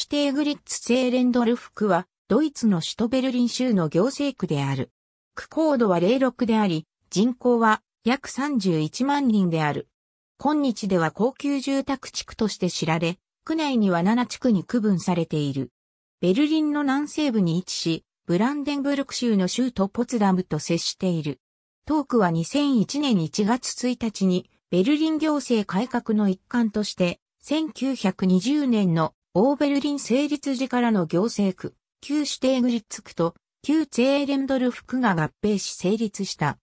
シテーグリッツセーレンドルフ区は、ドイツの首都ベルリン州の行政区である。区高度は06であり、人口は約31万人である。今日では高級住宅地区として知られ、区内には7地区に区分されている。ベルリンの南西部に位置し、ブランデンブルク州の州都ポツダムと接している。当区は2001年1月1日に、ベルリン行政改革の一環として、1920年のオーベルリン成立時からの行政区、旧指定グリッツ区と旧ツェーレンドルフ区が合併し成立した。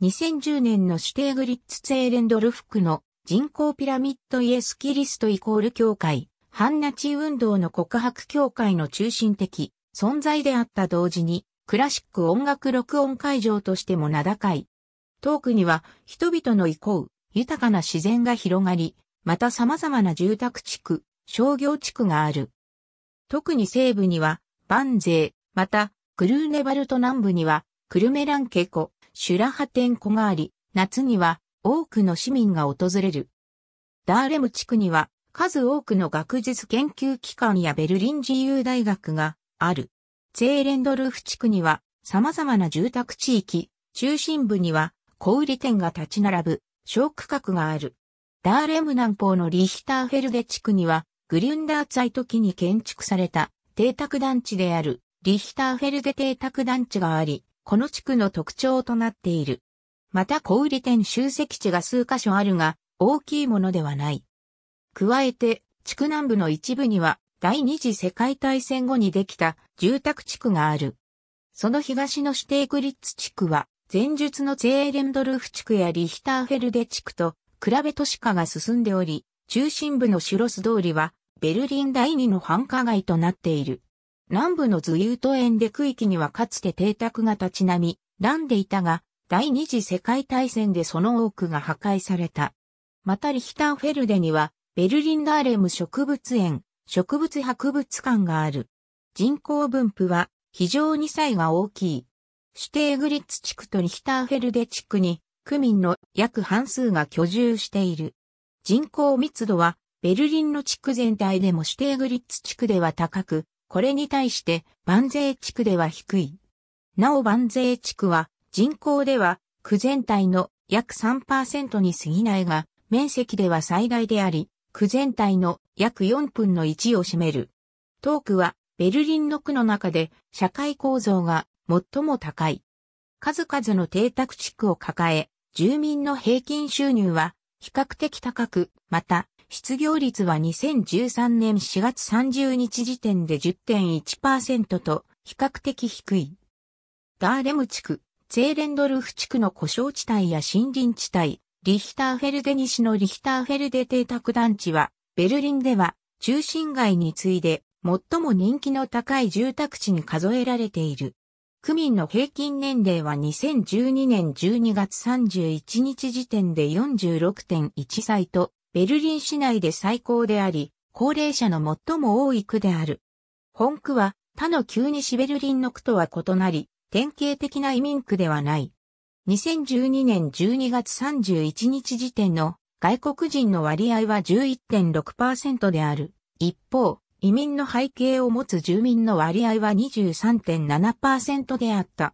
2010年の指定グリッツツェーレンドルフ区の人口ピラミッドイエスキリストイコール協会、ハンナチ運動の告白協会の中心的存在であった同時に、クラシック音楽録音会場としても名高い。遠くには人々の意向、豊かな自然が広がり、また様々な住宅地区、商業地区がある。特に西部には、バンゼー、また、クルーネバルト南部には、クルメランケ湖、シュラハテン湖があり、夏には多くの市民が訪れる。ダーレム地区には数多くの学術研究機関やベルリン自由大学がある。ゼーレンドルフ地区には様々な住宅地域、中心部には小売店が立ち並ぶ小区画がある。ダーレム南方のリヒターフェルデ地区にはグリュンダーツァイト期に建築された邸宅団地であるリヒターフェルデ邸宅団地があり、この地区の特徴となっている。また小売店集積地が数箇所あるが、大きいものではない。加えて、地区南部の一部には、第二次世界大戦後にできた住宅地区がある。その東のシュテイグリッツ地区は、前述のツェーレンドルフ地区やリヒターフェルデ地区と比べ都市化が進んでおり、中心部のシュロス通りはベルリン第二の繁華街となっている。南部のズユート園で区域にはかつて邸宅が立ち並み、らんでいたが、第二次世界大戦でその多くが破壊された。またリヒターフェルデには、ベルリンダーレム植物園、植物博物館がある。人口分布は非常に差異が大きい。シュテーグリッツ地区とリヒターフェルデ地区に、区民の約半数が居住している。人口密度はベルリンの地区全体でもシュテーグリッツ地区では高く、これに対して万税地区では低い。なお万税地区は人口では区全体の約3%に過ぎないが、面積では最大であり、区全体の約4分の1を占める。ークはベルリンの区の中で社会構造が最も高い。数々の邸宅地区を抱え、住民の平均収入は比較的高く、また失業率は2013年4月30日時点で10.1%と比較的低い。ダーレム地区、ゼーレンドルフ地区の故障地帯や森林地帯、リヒターフェルデ西のリヒターフェルデ邸宅団地は、ベルリンでは中心街に次いで最も人気の高い住宅地に数えられている。区民の平均年齢は2012年12月31日時点で46.1歳とベルリン市内で最高であり、高齢者の最も多い区である。本区は他の旧西ベルリンの区とは異なり、典型的な移民区ではない。2012年12月31日時点の外国人の割合は11.6%である。一方、移民の背景を持つ住民の割合は23.7%であった。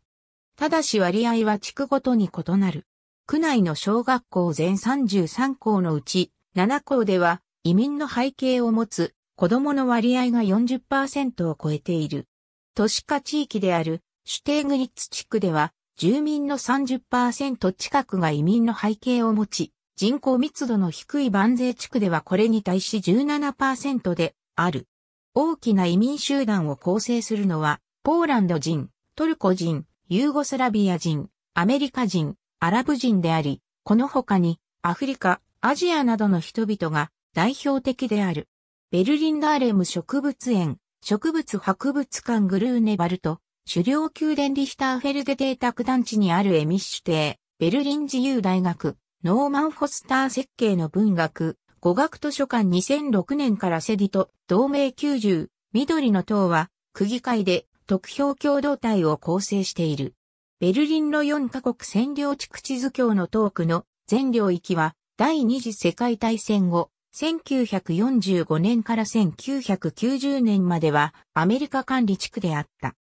ただし割合は地区ごとに異なる。区内の小学校全33校のうち7校では移民の背景を持つ子供の割合が40%を超えている。都市化地域であるシュテーグリッツ地区では住民の30%近くが移民の背景を持ち、人口密度の低い万税地区ではこれに対し17%である。大きな移民集団を構成するのは、ポーランド人、トルコ人、ユーゴスラビア人、アメリカ人、アラブ人であり、この他に、アフリカ、アジアなどの人々が代表的である。ベルリンダーレム植物園、植物博物館グルーネバルト、狩猟宮殿リヒターフェルデ邸宅団地にあるエミッシュ邸、ベルリン自由大学、ノーマン・フォスター設計の文学、語学図書館2006年からセディと同盟90、緑の塔は、区議会で特票共同体を構成している。ベルリンの4カ国占領地区地図教のトークの全領域は第二次世界大戦後、1945年から1990年まではアメリカ管理地区であった。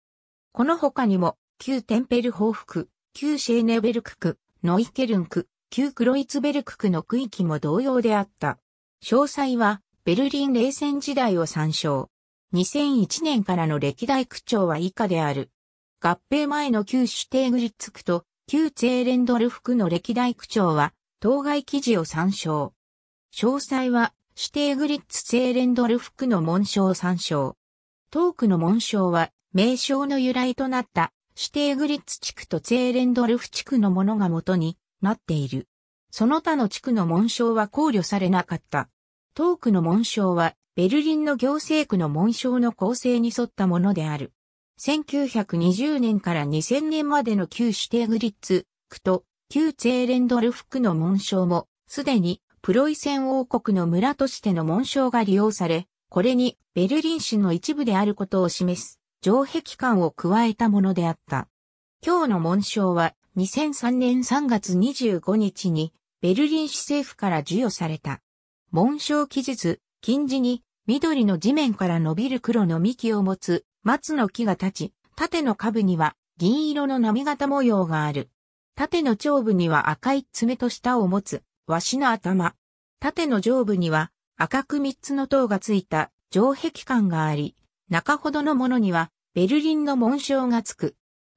この他にも、旧テンペル報復、旧シェーネベルク区、ノイケルン区、旧クロイツベルク区の区域も同様であった。詳細は、ベルリン冷戦時代を参照。2001年からの歴代区長は以下である。合併前の旧シュテーグリッツ区と旧ツェーレンドルフ区の歴代区長は当該記事を参照。詳細は、指定グリッツ・セーレンドルフ区の紋章参照。トークの紋章は、名称の由来となった指定グリッツ地区とツェーレンドルフ地区のものが元になっている。その他の地区の紋章は考慮されなかった。トークの紋章はベルリンの行政区の紋章の構成に沿ったものである。1920年から2000年までの旧指定グリッツ区と旧ツェーレンドルフ区の紋章も、すでにプロイセン王国の村としての紋章が利用され、これにベルリン市の一部であることを示す城壁感を加えたものであった。今日の紋章は2003年3月25日にベルリン市政府から授与された。紋章記述、近似に緑の地面から伸びる黒の幹を持つ松の木が立ち、縦の下部には銀色の波形模様がある。縦の上部には赤い爪と舌を持つ、わしの頭。縦の上部には赤く三つの塔がついた城壁感があり、中ほどのものにはベルリンの紋章がつく。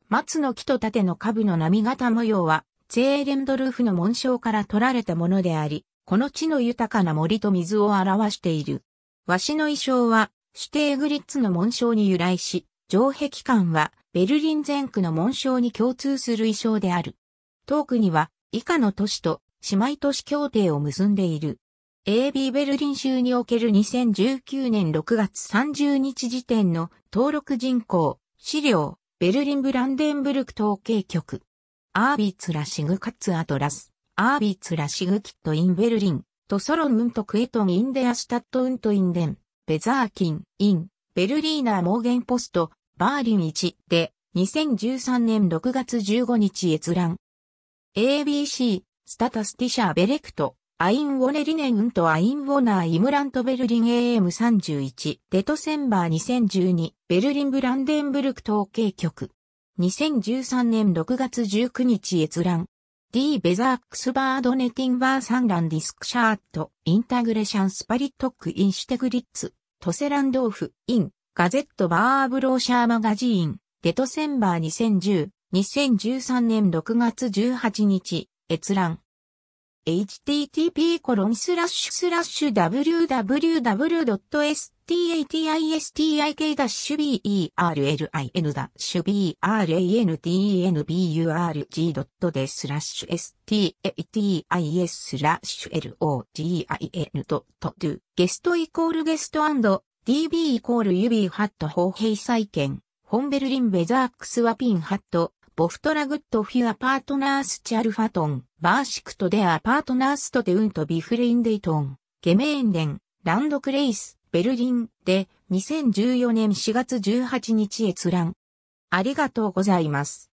松の木と縦の下部の波形模様は、ゼェーレンドルフの紋章から取られたものであり、この地の豊かな森と水を表している。わしの衣装は、シュテーグリッツの紋章に由来し、城壁感は、ベルリン前区の紋章に共通する衣装である。遠くには以下の都市と姉妹都市協定を結んでいる。AB ベルリン州における2019年6月30日時点の登録人口、資料、ベルリンブランデンブルク統計局。アービーツラシグカッツアトラス、アービーツラシグキットインベルリン、トソロンウントクエトンインデアスタットウントインデン、ベザーキン、イン、ベルリーナーモーゲンポスト、バーリン1で、2013年6月15日閲覧。ABC、スタタスティシャーベレクト、アインウォネリネンとアインウォナーイムラントベルリン AM31 デトセンバー2012ベルリンブランデンブルク統計局2013年6月19日閲覧 D ベザークスバードネティンバーサンランディスクシャートインタグレシャンスパリットックインシテグリッツトセランドーフインガゼットバーブローシャーマガジーンデトセンバー2010 2013年6月18日、閲覧。http コロンスラッシュスラッシュ w w w s t a t i s t i k b e r l i n b e r l a n d e n b u r g d e スラッシュ statis スラッシュ login.do ゲストイコールゲスト &db イコール指ハット方平再建ホンベルリンベザークスワピンハットボフトラグッドフィアパートナースチアルファトン、バーシクトデアパートナーストテウントビフレインデイトン、ゲメーンデン、ランドクレイス、ベルリンで2014年4月18日閲覧。ありがとうございます。